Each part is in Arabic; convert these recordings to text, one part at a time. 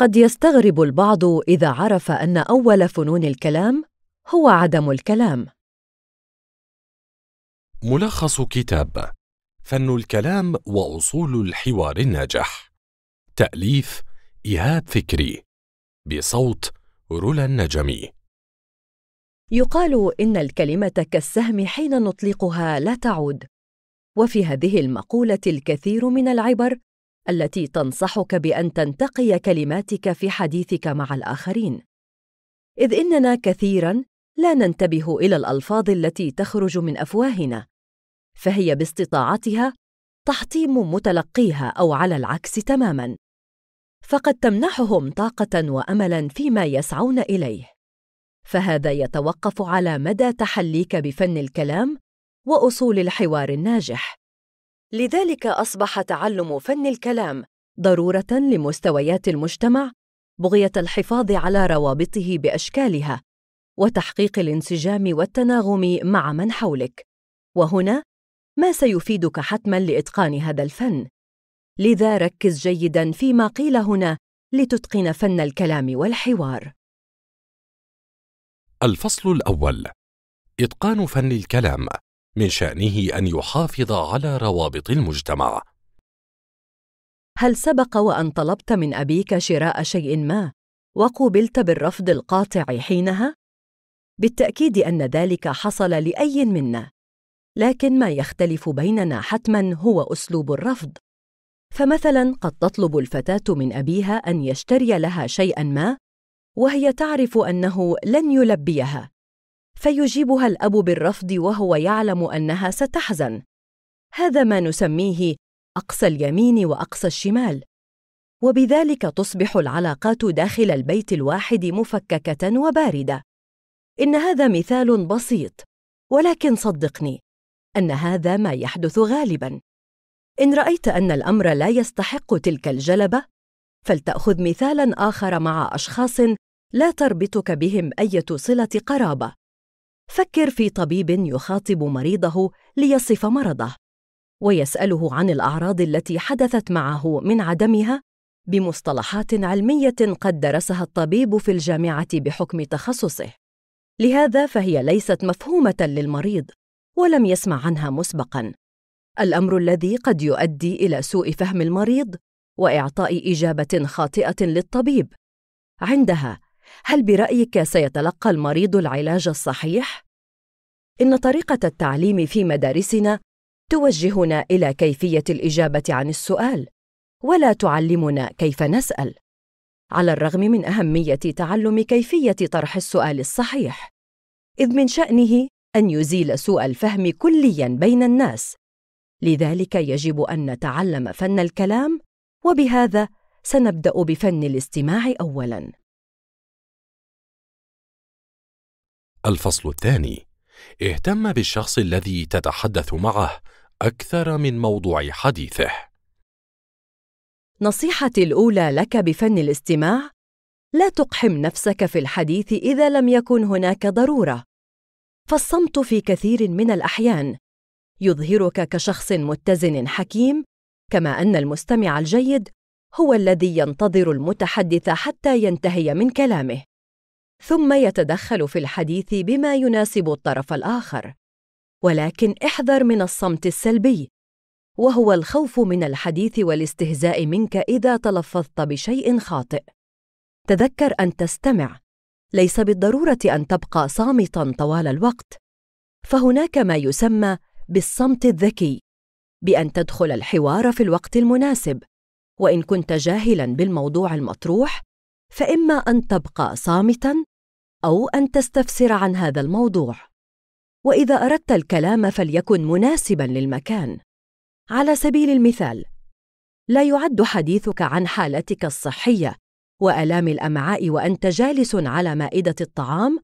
قد يستغرب البعض إذا عرف أن أول فنون الكلام هو عدم الكلام. ملخص كتاب فن الكلام وأصول الحوار الناجح تأليف إيهاب فكري بصوت رولا النجمي يقال إن الكلمة كالسهم حين نطلقها لا تعود وفي هذه المقولة الكثير من العبر التي تنصحك بان تنتقي كلماتك في حديثك مع الاخرين اذ اننا كثيرا لا ننتبه الى الالفاظ التي تخرج من افواهنا فهي باستطاعتها تحطيم متلقيها او على العكس تماما فقد تمنحهم طاقه واملا فيما يسعون اليه فهذا يتوقف على مدى تحليك بفن الكلام واصول الحوار الناجح لذلك أصبح تعلم فن الكلام ضرورة لمستويات المجتمع بغية الحفاظ على روابطه بأشكالها وتحقيق الانسجام والتناغم مع من حولك وهنا ما سيفيدك حتما لإتقان هذا الفن لذا ركز جيدا فيما قيل هنا لتتقن فن الكلام والحوار الفصل الأول إتقان فن الكلام من شأنه أن يحافظ على روابط المجتمع. هل سبق وأن طلبت من أبيك شراء شيء ما وقوبلت بالرفض القاطع حينها؟ بالتأكيد أن ذلك حصل لأي منا، لكن ما يختلف بيننا حتماً هو أسلوب الرفض. فمثلاً قد تطلب الفتاة من أبيها أن يشتري لها شيئاً ما، وهي تعرف أنه لن يلبيها، فيجيبها الأب بالرفض وهو يعلم أنها ستحزن هذا ما نسميه أقصى اليمين وأقصى الشمال وبذلك تصبح العلاقات داخل البيت الواحد مفككة وباردة إن هذا مثال بسيط ولكن صدقني أن هذا ما يحدث غالباً إن رأيت أن الأمر لا يستحق تلك الجلبة فلتأخذ مثالاً آخر مع أشخاص لا تربطك بهم أي صلة قرابة فكر في طبيب يخاطب مريضه ليصف مرضه ويساله عن الاعراض التي حدثت معه من عدمها بمصطلحات علميه قد درسها الطبيب في الجامعه بحكم تخصصه لهذا فهي ليست مفهومه للمريض ولم يسمع عنها مسبقا الامر الذي قد يؤدي الى سوء فهم المريض واعطاء اجابه خاطئه للطبيب عندها هل برأيك سيتلقى المريض العلاج الصحيح؟ إن طريقة التعليم في مدارسنا توجهنا إلى كيفية الإجابة عن السؤال، ولا تعلمنا كيف نسأل. على الرغم من أهمية تعلم كيفية طرح السؤال الصحيح، إذ من شأنه أن يزيل سوء الفهم كلياً بين الناس. لذلك يجب أن نتعلم فن الكلام، وبهذا سنبدأ بفن الاستماع أولاً. الفصل الثاني اهتم بالشخص الذي تتحدث معه أكثر من موضوع حديثه. نصيحتي الأولى لك بفن الاستماع: لا تقحم نفسك في الحديث إذا لم يكن هناك ضرورة. فالصمت في كثير من الأحيان يظهرك كشخص متزن حكيم، كما أن المستمع الجيد هو الذي ينتظر المتحدث حتى ينتهي من كلامه. ثم يتدخل في الحديث بما يناسب الطرف الآخر ولكن احذر من الصمت السلبي وهو الخوف من الحديث والاستهزاء منك إذا تلفظت بشيء خاطئ تذكر أن تستمع ليس بالضرورة أن تبقى صامتاً طوال الوقت فهناك ما يسمى بالصمت الذكي بأن تدخل الحوار في الوقت المناسب وإن كنت جاهلاً بالموضوع المطروح فإما أن تبقى صامتاً أو أن تستفسر عن هذا الموضوع. وإذا أردت الكلام فليكن مناسبًا للمكان. على سبيل المثال، لا يعد حديثك عن حالتك الصحية وآلام الأمعاء وأنت جالس على مائدة الطعام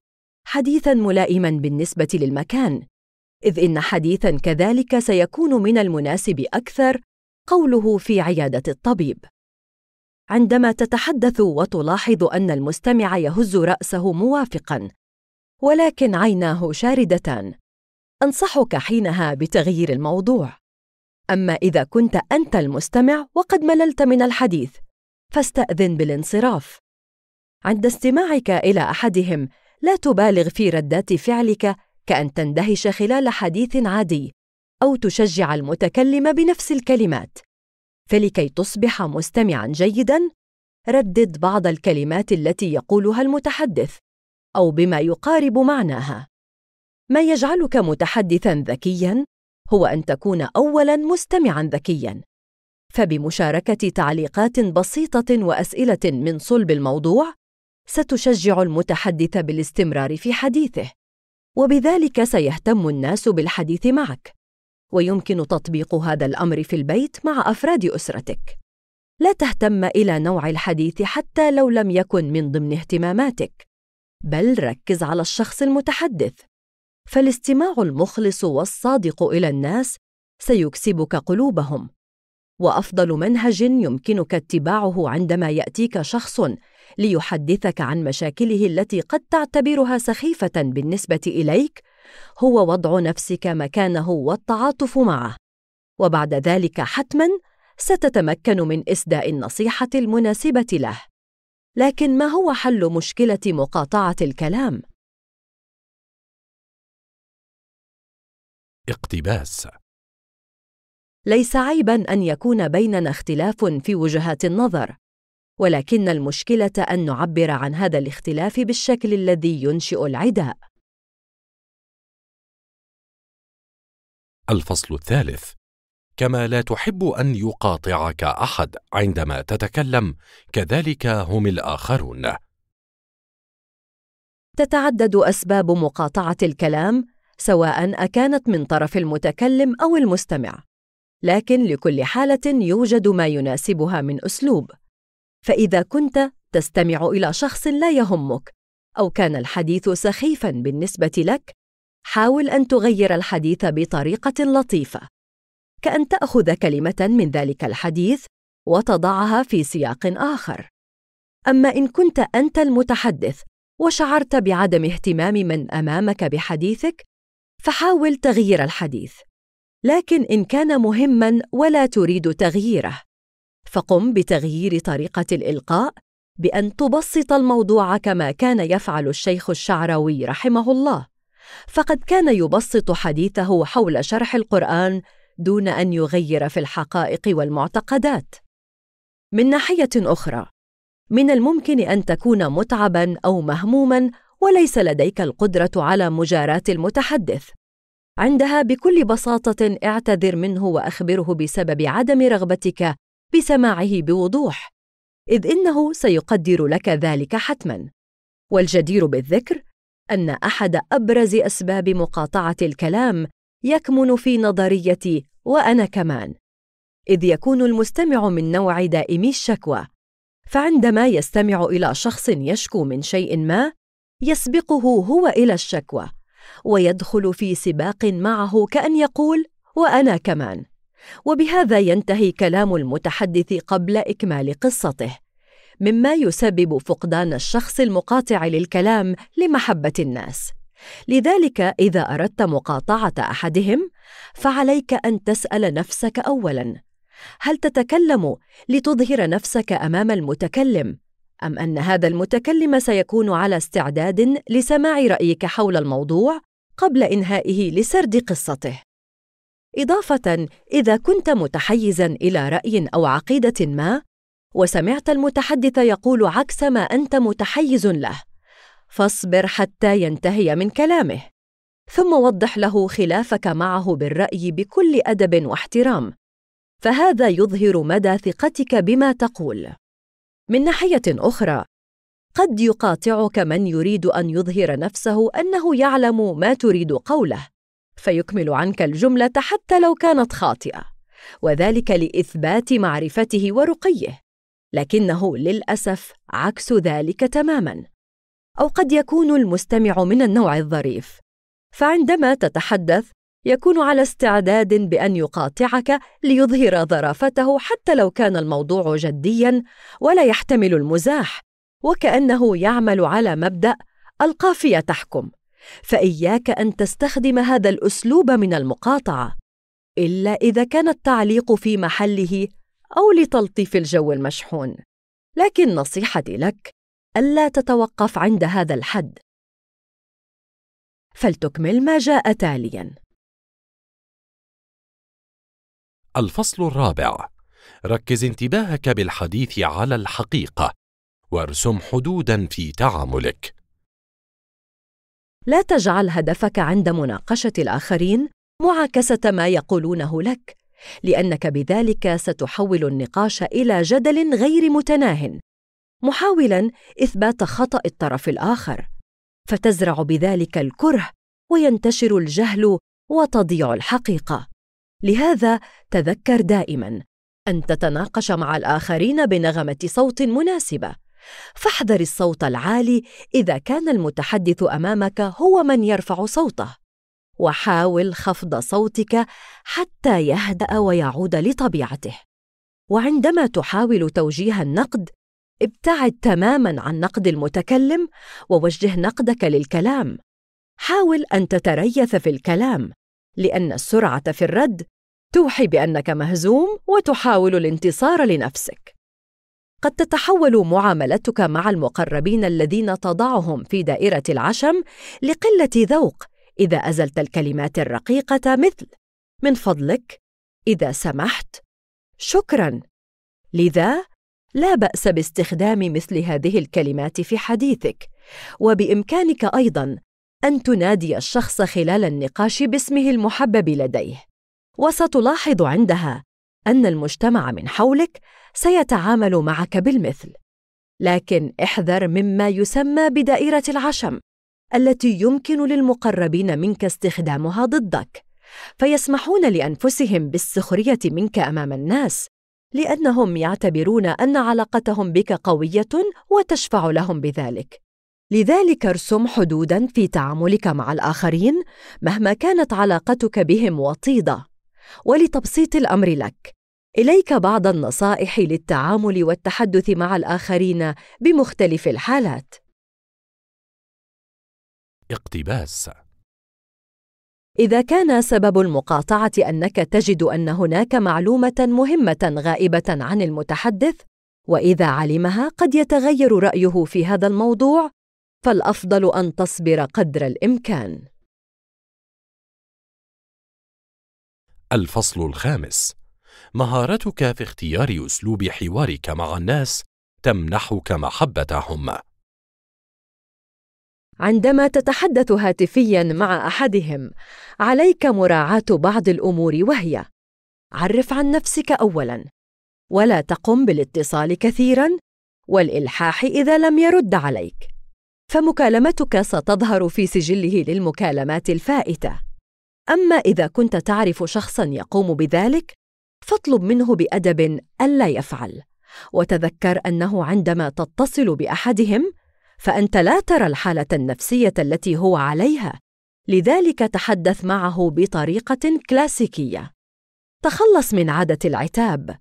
حديثًا ملائمًا بالنسبة للمكان، إذ إن حديثًا كذلك سيكون من المناسب أكثر قوله في عيادة الطبيب. عندما تتحدث وتلاحظ أن المستمع يهز رأسه موافقاً، ولكن عيناه شاردتان. أنصحك حينها بتغيير الموضوع. أما إذا كنت أنت المستمع وقد مللت من الحديث، فاستأذن بالانصراف. عند استماعك إلى أحدهم، لا تبالغ في ردات فعلك كأن تندهش خلال حديث عادي، أو تشجع المتكلم بنفس الكلمات. فلكي تصبح مستمعا جيدا ردد بعض الكلمات التي يقولها المتحدث او بما يقارب معناها ما يجعلك متحدثا ذكيا هو ان تكون اولا مستمعا ذكيا فبمشاركه تعليقات بسيطه واسئله من صلب الموضوع ستشجع المتحدث بالاستمرار في حديثه وبذلك سيهتم الناس بالحديث معك ويمكن تطبيق هذا الأمر في البيت مع أفراد أسرتك. لا تهتم إلى نوع الحديث حتى لو لم يكن من ضمن اهتماماتك، بل ركز على الشخص المتحدث. فالاستماع المخلص والصادق إلى الناس سيكسبك قلوبهم. وأفضل منهج يمكنك اتباعه عندما يأتيك شخص ليحدثك عن مشاكله التي قد تعتبرها سخيفة بالنسبة إليك هو وضع نفسك مكانه والتعاطف معه وبعد ذلك حتما ستتمكن من إسداء النصيحة المناسبة له لكن ما هو حل مشكلة مقاطعة الكلام؟ اقتباس ليس عيبا أن يكون بيننا اختلاف في وجهات النظر ولكن المشكلة أن نعبر عن هذا الاختلاف بالشكل الذي ينشئ العداء الفصل الثالث كما لا تحب ان يقاطعك احد عندما تتكلم كذلك هم الاخرون تتعدد اسباب مقاطعه الكلام سواء اكانت من طرف المتكلم او المستمع لكن لكل حاله يوجد ما يناسبها من اسلوب فاذا كنت تستمع الى شخص لا يهمك او كان الحديث سخيفا بالنسبه لك حاول أن تغير الحديث بطريقة لطيفة، كأن تأخذ كلمة من ذلك الحديث وتضعها في سياق آخر. أما إن كنت أنت المتحدث وشعرت بعدم اهتمام من أمامك بحديثك، فحاول تغيير الحديث. لكن إن كان مهمًا ولا تريد تغييره، فقم بتغيير طريقة الإلقاء بأن تبسط الموضوع كما كان يفعل الشيخ الشعراوي رحمه الله. فقد كان يبسط حديثه حول شرح القرآن دون أن يغير في الحقائق والمعتقدات. من ناحية أخرى، من الممكن أن تكون متعبًا أو مهمومًا وليس لديك القدرة على مجاراة المتحدث. عندها بكل بساطة اعتذر منه وأخبره بسبب عدم رغبتك بسماعه بوضوح، إذ إنه سيقدر لك ذلك حتمًا. والجدير بالذكر أن أحد أبرز أسباب مقاطعة الكلام يكمن في نظريتي وأنا كمان، إذ يكون المستمع من نوع دائمي الشكوى، فعندما يستمع إلى شخص يشكو من شيء ما، يسبقه هو إلى الشكوى، ويدخل في سباق معه كأن يقول: وأنا كمان. وبهذا ينتهي كلام المتحدث قبل إكمال قصته. مما يسبب فقدان الشخص المقاطع للكلام لمحبة الناس لذلك إذا أردت مقاطعة أحدهم فعليك أن تسأل نفسك أولاً هل تتكلم لتظهر نفسك أمام المتكلم؟ أم أن هذا المتكلم سيكون على استعداد لسماع رأيك حول الموضوع قبل إنهائه لسرد قصته؟ إضافة إذا كنت متحيزاً إلى رأي أو عقيدة ما، وسمعت المتحدث يقول عكس ما أنت متحيز له فاصبر حتى ينتهي من كلامه ثم وضح له خلافك معه بالرأي بكل أدب واحترام فهذا يظهر مدى ثقتك بما تقول من ناحية أخرى قد يقاطعك من يريد أن يظهر نفسه أنه يعلم ما تريد قوله فيكمل عنك الجملة حتى لو كانت خاطئة وذلك لإثبات معرفته ورقيه لكنه للأسف عكس ذلك تماماً أو قد يكون المستمع من النوع الظريف فعندما تتحدث يكون على استعداد بأن يقاطعك ليظهر ظرافته حتى لو كان الموضوع جدياً ولا يحتمل المزاح وكأنه يعمل على مبدأ القافية تحكم فإياك أن تستخدم هذا الأسلوب من المقاطعة إلا إذا كان التعليق في محله أو لتلطيف الجو المشحون لكن نصيحتي لك ألا تتوقف عند هذا الحد فلتكمل ما جاء تاليا الفصل الرابع ركز انتباهك بالحديث على الحقيقة وارسم حدودا في تعاملك لا تجعل هدفك عند مناقشة الآخرين معاكسة ما يقولونه لك لانك بذلك ستحول النقاش الى جدل غير متناه محاولا اثبات خطا الطرف الاخر فتزرع بذلك الكره وينتشر الجهل وتضيع الحقيقه لهذا تذكر دائما ان تتناقش مع الاخرين بنغمه صوت مناسبه فاحذر الصوت العالي اذا كان المتحدث امامك هو من يرفع صوته وحاول خفض صوتك حتى يهدأ ويعود لطبيعته وعندما تحاول توجيه النقد ابتعد تماما عن نقد المتكلم ووجه نقدك للكلام حاول ان تتريث في الكلام لان السرعه في الرد توحي بانك مهزوم وتحاول الانتصار لنفسك قد تتحول معاملتك مع المقربين الذين تضعهم في دائره العشم لقله ذوق إذا أزلت الكلمات الرقيقة مثل من فضلك إذا سمحت شكرا لذا لا بأس باستخدام مثل هذه الكلمات في حديثك وبإمكانك أيضا أن تنادي الشخص خلال النقاش باسمه المحبب لديه وستلاحظ عندها أن المجتمع من حولك سيتعامل معك بالمثل لكن احذر مما يسمى بدائرة العشم التي يمكن للمقربين منك استخدامها ضدك فيسمحون لانفسهم بالسخريه منك امام الناس لانهم يعتبرون ان علاقتهم بك قويه وتشفع لهم بذلك لذلك ارسم حدودا في تعاملك مع الاخرين مهما كانت علاقتك بهم وطيده ولتبسيط الامر لك اليك بعض النصائح للتعامل والتحدث مع الاخرين بمختلف الحالات اقتباس إذا كان سبب المقاطعة أنك تجد أن هناك معلومة مهمة غائبة عن المتحدث، وإذا علمها قد يتغير رأيه في هذا الموضوع، فالأفضل أن تصبر قدر الإمكان. الفصل الخامس مهارتك في اختيار أسلوب حوارك مع الناس تمنحك محبتهم عندما تتحدث هاتفيا مع احدهم عليك مراعاه بعض الامور وهي عرف عن نفسك اولا ولا تقم بالاتصال كثيرا والالحاح اذا لم يرد عليك فمكالمتك ستظهر في سجله للمكالمات الفائته اما اذا كنت تعرف شخصا يقوم بذلك فاطلب منه بادب الا يفعل وتذكر انه عندما تتصل باحدهم فأنت لا ترى الحالة النفسية التي هو عليها، لذلك تحدث معه بطريقة كلاسيكية. تخلص من عادة العتاب،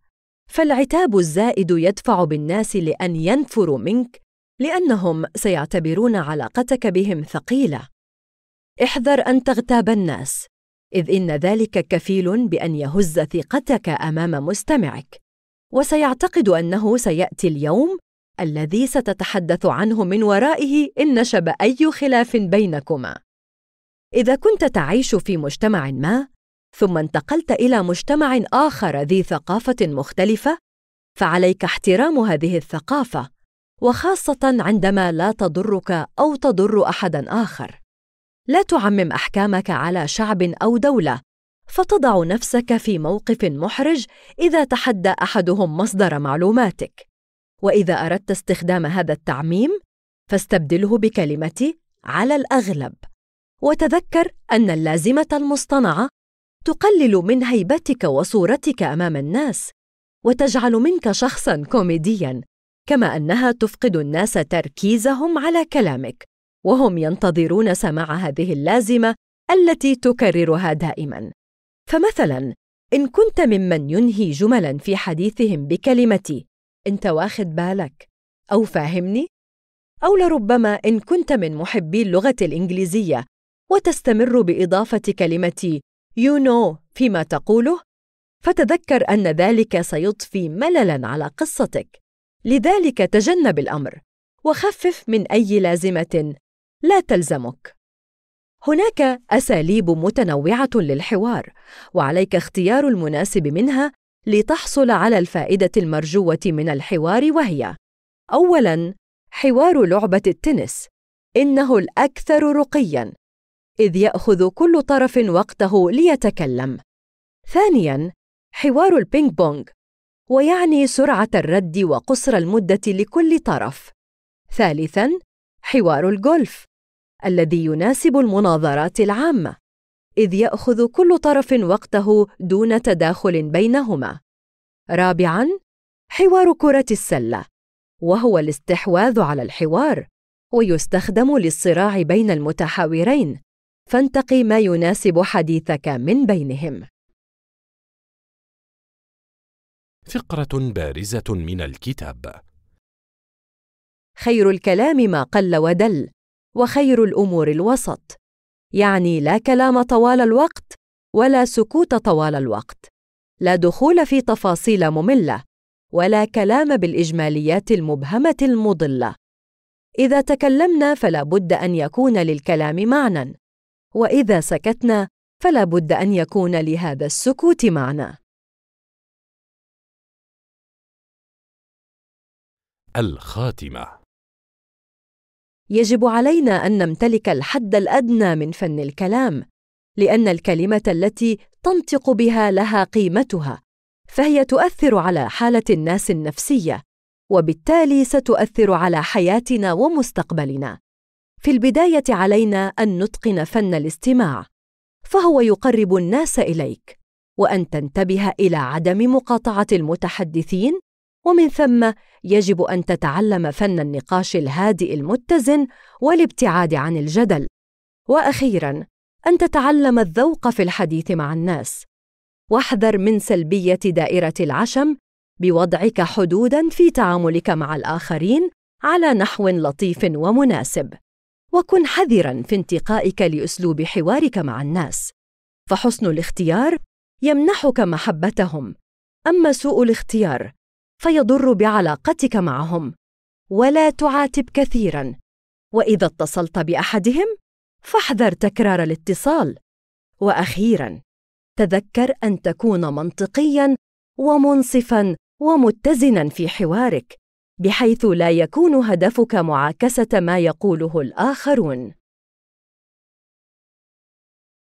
فالعتاب الزائد يدفع بالناس لأن ينفروا منك لأنهم سيعتبرون علاقتك بهم ثقيلة. احذر أن تغتاب الناس، إذ إن ذلك كفيل بأن يهز ثقتك أمام مستمعك، وسيعتقد أنه سيأتي اليوم الذي ستتحدث عنه من ورائه إن نشب أي خلاف بينكما. إذا كنت تعيش في مجتمع ما، ثم انتقلت إلى مجتمع آخر ذي ثقافة مختلفة، فعليك احترام هذه الثقافة، وخاصة عندما لا تضرك أو تضر أحدًا آخر. لا تعمم أحكامك على شعب أو دولة، فتضع نفسك في موقف محرج إذا تحدى أحدهم مصدر معلوماتك. وإذا أردت استخدام هذا التعميم فاستبدله بكلمة على الأغلب وتذكر أن اللازمة المصطنعة تقلل من هيبتك وصورتك أمام الناس وتجعل منك شخصاً كوميدياً كما أنها تفقد الناس تركيزهم على كلامك وهم ينتظرون سماع هذه اللازمة التي تكررها دائماً فمثلاً إن كنت ممن ينهي جملاً في حديثهم بكلمة أنت واخد بالك أو فاهمني؟ أو لربما إن كنت من محبي اللغة الإنجليزية وتستمر بإضافة كلمة you know فيما تقوله، فتذكر أن ذلك سيضفي مللاً على قصتك، لذلك تجنب الأمر وخفف من أي لازمة لا تلزمك. هناك أساليب متنوعة للحوار، وعليك اختيار المناسب منها لتحصل على الفائدة المرجوة من الحوار وهي: أولاً، حوار لعبة التنس، إنه الأكثر رقياً، إذ يأخذ كل طرف وقته ليتكلم. ثانياً، حوار البينج بونج، ويعني سرعة الرد وقصر المدة لكل طرف. ثالثاً، حوار الجولف، الذي يناسب المناظرات العامة. إذ يأخذ كل طرف وقته دون تداخل بينهما. رابعاً، حوار كرة السلة، وهو الاستحواذ على الحوار، ويستخدم للصراع بين المتحاورين، فانتقي ما يناسب حديثك من بينهم. فقرة بارزة من الكتاب خير الكلام ما قل ودل، وخير الأمور الوسط. يعني لا كلام طوال الوقت ولا سكوت طوال الوقت لا دخول في تفاصيل ممله ولا كلام بالاجماليات المبهمه المضله اذا تكلمنا فلا بد ان يكون للكلام معنى واذا سكتنا فلا بد ان يكون لهذا السكوت معنى الخاتمه يجب علينا ان نمتلك الحد الادنى من فن الكلام لان الكلمه التي تنطق بها لها قيمتها فهي تؤثر على حاله الناس النفسيه وبالتالي ستؤثر على حياتنا ومستقبلنا في البدايه علينا ان نتقن فن الاستماع فهو يقرب الناس اليك وان تنتبه الى عدم مقاطعه المتحدثين ومن ثم يجب أن تتعلم فن النقاش الهادئ المتزن والابتعاد عن الجدل. وأخيراً، أن تتعلم الذوق في الحديث مع الناس. واحذر من سلبية دائرة العشم بوضعك حدوداً في تعاملك مع الآخرين على نحو لطيف ومناسب. وكن حذراً في انتقائك لأسلوب حوارك مع الناس. فحسن الاختيار يمنحك محبتهم، أما سوء الاختيار فيضر بعلاقتك معهم ولا تعاتب كثيرا واذا اتصلت باحدهم فاحذر تكرار الاتصال واخيرا تذكر ان تكون منطقيا ومنصفا ومتزنا في حوارك بحيث لا يكون هدفك معاكسه ما يقوله الاخرون